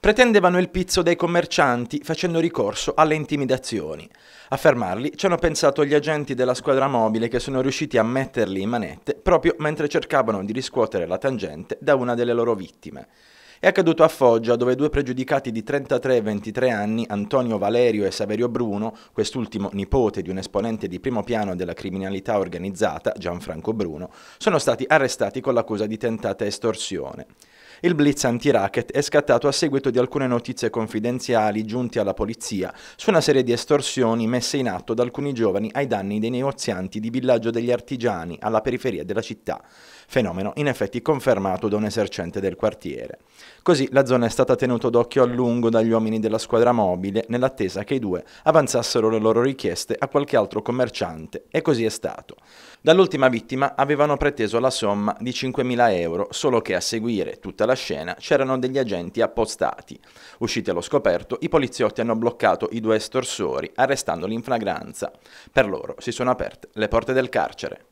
pretendevano il pizzo dai commercianti facendo ricorso alle intimidazioni. A fermarli ci hanno pensato gli agenti della squadra mobile che sono riusciti a metterli in manette proprio mentre cercavano di riscuotere la tangente da una delle loro vittime. È accaduto a Foggia, dove due pregiudicati di 33 e 23 anni, Antonio Valerio e Saverio Bruno, quest'ultimo nipote di un esponente di primo piano della criminalità organizzata, Gianfranco Bruno, sono stati arrestati con l'accusa di tentata estorsione. Il blitz anti-racket è scattato a seguito di alcune notizie confidenziali giunte alla polizia su una serie di estorsioni messe in atto da alcuni giovani ai danni dei negozianti di Villaggio degli Artigiani alla periferia della città, fenomeno in effetti confermato da un esercente del quartiere. Così la zona è stata tenuta d'occhio a lungo dagli uomini della squadra mobile nell'attesa che i due avanzassero le loro richieste a qualche altro commerciante e così è stato. Dall'ultima vittima avevano preteso la somma di 5.000 euro, solo che a seguire tutta la scena c'erano degli agenti appostati. Usciti allo scoperto, i poliziotti hanno bloccato i due estorsori, arrestandoli in flagranza. Per loro si sono aperte le porte del carcere.